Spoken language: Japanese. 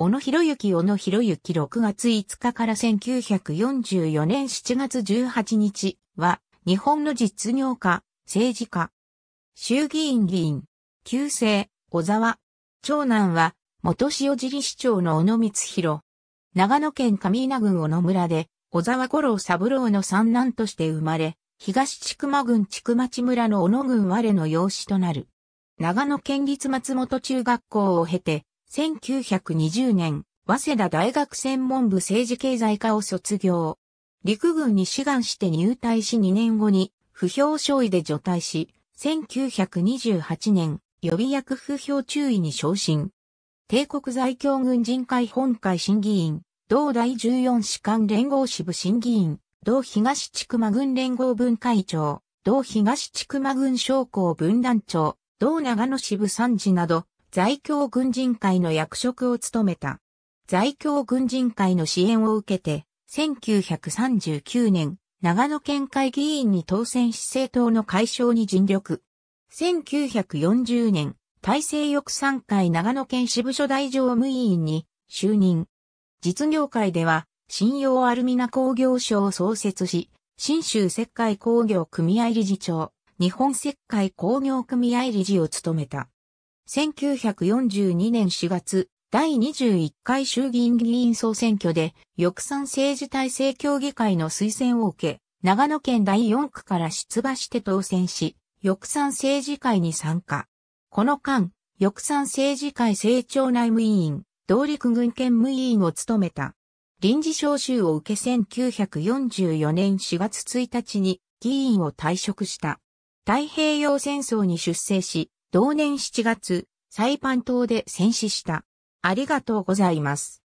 小野博之小野博之6月5日から1944年7月18日は、日本の実業家、政治家、衆議院議員、旧姓、小沢、長男は、元塩尻市長の小野光弘。長野県上稲郡小野村で、小沢五郎三郎の三男として生まれ、東千曲郡千曲町村の小野郡我の養子となる。長野県立松本中学校を経て、1920年、早稲田大学専門部政治経済科を卒業。陸軍に志願して入隊し2年後に、不評勝位で除隊し、1928年、予備役不評注意に昇進。帝国在京軍人会本会審議員、同第14士官連合支部審議員、同東地区間軍連合分会長、同東地区間軍将校分団長、同長野支部参事など、在京軍人会の役職を務めた。在京軍人会の支援を受けて、1939年、長野県会議員に当選し政党の解消に尽力。1940年、大政翼賛会長野県支部所大常務委員に就任。実業界では、信用アルミナ工業所を創設し、新州石灰工業組合理事長、日本石灰工業組合理事を務めた。1942年4月、第21回衆議院議員総選挙で、翼賛政治体制協議会の推薦を受け、長野県第4区から出馬して当選し、翼賛政治会に参加。この間、翼賛政治会政調内務委員、同陸軍兼務委員を務めた。臨時召集を受け1944年4月1日に議員を退職した。太平洋戦争に出征し、同年7月、サイパン島で戦死した。ありがとうございます。